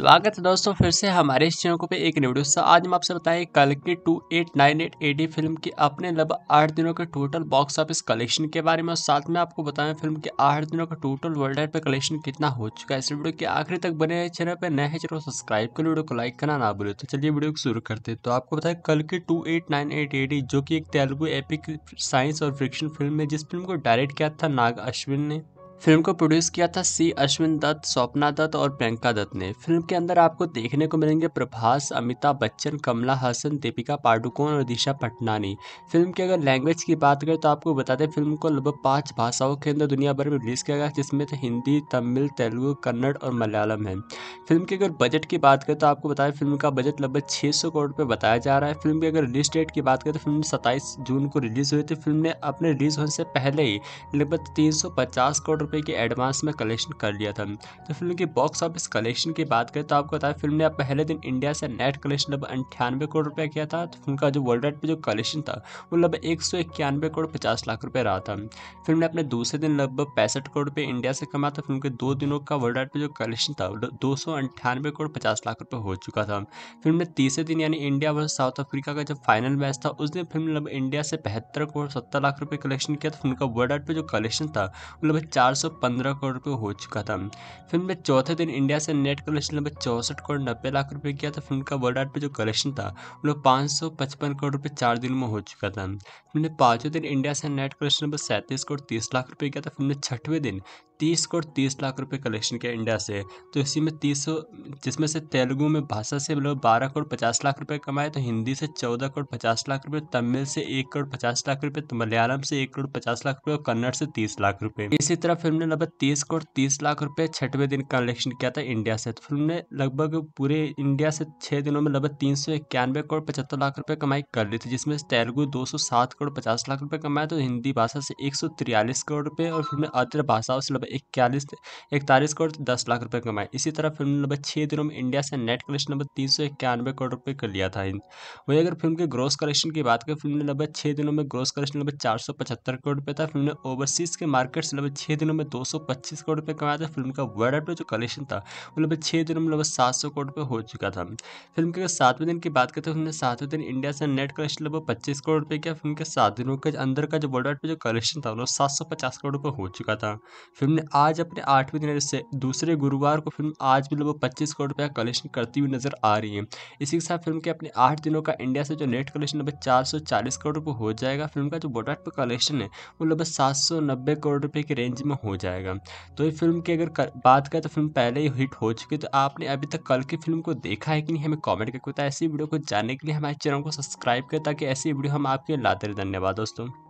स्वागत है दोस्तों फिर से हमारे इस चैनल पे एक न्यू सा आज हम आपसे बताएं कल की two eight nine eight AD film की अपने लगभग आठ दिनों के टोटल बॉक्स ऑफिस कलेक्शन के बारे में और साथ में आपको बताएं फिल्म के आठ दिनों का टोटल वर्ल्ड वाइड पे कलेक्शन कितना हो चुका है इस वीडियो के आखिरी तक बने चैनल पर नए हैं चैनल सब्सक्राइब कर वीडियो को लाइक करना ना बोले तो चलिए वीडियो को शुरू करते तो आपको बताए कल की two eight nine eight AD जो कि एक तेलुगु एपिक साइंस और फ्रिक्शन फिल्म है जिस फिल्म को डायरेक्ट किया था नाग अश्विन ने फिल्म को प्रोड्यूस किया था सी अश्विन दत्त स्वप्ना दत्त और प्रियंका दत्त ने फिल्म के अंदर आपको देखने को मिलेंगे प्रभास अमिताभ बच्चन कमला हसन दीपिका पाडुकोण और दिशा पटनानी फिल्म की अगर लैंग्वेज की बात करें तो आपको बता दें फिल्म को लगभग पाँच भाषाओं के अंदर दुनिया भर में रिलीज़ किया गया जिसमें तो हिंदी तमिल तेलुगु कन्नड़ और मलयालम है फिल्म की अगर बजट की बात करें तो आपको बता दें फिल्म का बजट लगभग छः करोड़ रुपये बताया जा रहा है फिल्म की अगर रिलीज डेट की बात करें तो फिल्म सत्ताईस जून को रिलीज़ हुई थी फिल्म ने अपने रिलीज़ होने से पहले ही लगभग तीन करोड़ रुपए के एडवांस में कलेक्शन कर लिया था तो फिल्म की बॉक्स ऑफिस कलेक्शन की बात करें तो आपको बताया फिल्म ने पहले दिन इंडिया से नेट कलेक्शन लगभग अंठानवे करोड़ रुपए किया था तो फिल्म का जो वर्ल्ड वाइड पर जो कलेक्शन था वो लगभग एक सौ इक्यानवे करोड़ पचास लाख रुपये रहा था फिल्म ने अपने दूसरे दिन लगभग पैंसठ करोड़ रुपये इंडिया से कमाया था फिल्म के दो दिनों का वर्ल्ड वाइड पर जो कलेक्शन था दो सौ अंठानवे करोड़ पचास लाख रुपये हो चुका था फिल्म ने तीसरे दिन यानी इंडिया वर्ष साउथ अफ्रीका का जब फाइनल मैच था उस दिन फिल्म ने लगभग इंडिया से बहत्तर करोड़ सत्तर लाख रुपये कलेक्शन किया था फिल्म का वर्ल्ड वाइड पर जो कलेक्शन था वो लगभग चार पंद्रह करोड़ रुपये हो चुका था फिल्म में चौथे दिन इंडिया से नेट कलेक्शन लगभग चौसठ करोड़ नब्बे लाख रुपये किया था फिल्म का वर्ल्ड आर्ट पर जो कलेक्शन था वो लोग पाँच सौ पचपन करोड़ रुपये चार दिन में हो चुका था फिल्म ने पाँचवें दिन इंडिया से नेट कलेक्शन लगभग सैंतीस करोड़ तीस लाख रुपये किया था फिल्म ने छठवें दिन तीस करोड़ तीस लाख रुपए कलेक्शन किया इंडिया से तो इसी में तीस जिसमें से तेलुगु में भाषा से लोग बारह करोड़ पचास लाख रुपए कमाए तो हिंदी से चौदह करोड़ पचास लाख रुपए तमिल से एक करोड़ पचास लाख रुपए तो मलयालम से एक करोड़ पचास लाख रुपए और कन्नड़ से तीस लाख रुपए इसी तरह फिल्म ने लगभग तीस करोड़ तीस लाख रुपए छठवें दिन कलेक्शन किया था इंडिया से तो फिल्म ने लगभग पूरे इंडिया से छह दिनों में लगभग तीन सौ इक्यानवे करोड़ पचहत्तर लाख रुपए कमाई कर ली थी जिसमें तेलुगु दो सौ सात करोड़ पचास लाख रुपए कमाए तो हिंदी भाषा से एक सौ तिरालीस करोड़ रुपए और फिल्म ने अदर भाषाओं से लगभग इक्यालीस इकतालीस करोड़ दस लाख रुपए कमाए इसी तरह फिल्म ने नंबर छः दिनों में इंडिया से नेट कलेक्शन नंबर तीन सौ इक्यानवे करोड़ रुपए कर लिया था वही अगर फिल्म के ग्रोस कलेक्शन की बात करें फिल्म ने लगभग छः दिनों में ग्रोस कलेक्शन लगभग चार सौ पचहत्तर करोड़ रुपये था फिल्म ने ओवरसीज के मार्केट से लगभग छः दिनों में दो सौ पच्चीस करोड़ रुपये कमाया था फिल्म का वर्ल्ड वाइड जो कलेक्शन था वो लगभग छः दिनों में लगभग सात सौ करोड़ रुपये हो चुका था फिल्म के अगर सातवें दिन की बात करते हैं तो फिल्म ने सातवें दिन इंडिया से नेट कलेक्शन लगभग पच्चीस करोड़ रुपये किया फिल्म के सात दिनों के अंदर का जो वर्ल्ड वाइड पे जो कलेक्शन था वो सात सौ पचास करोड़ रुपये हो चुका था फिल्म ने आज अपने आठवें दिन से दूसरे गुरुवार को फिल्म आज भी लगभग पच्चीस करोड़ रुपया कलेक्शन करती हुई नजर आ रही है इसी के साथ फिल्म के अपने आठ दिनों का इंडिया से जो नेट कलेक्शन लगभग चार सौ चालीस करोड़ रुपये हो जाएगा फिल्म का जो बोटाट पर कलेक्शन है वो लगभग सात सौ नब्बे करोड़ रुपये की रेंज में हो जाएगा तो ये फिल्म की अगर बात करें तो फिल्म पहले ही हिट हो चुकी है तो आपने अभी तक कल की फिल्म को देखा है कि नहीं हमें कॉमेंट करके बताया ऐसी वीडियो को जानने के लिए हमारे चैनल को सब्सक्राइब करें ताकि ऐसी वीडियो हम आपके लाते रहे धन्यवाद दोस्तों